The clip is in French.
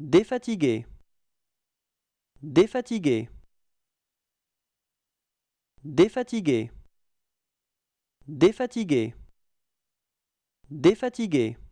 Défatigué. Défatigué. Défatigué. Défatigué. Défatigué.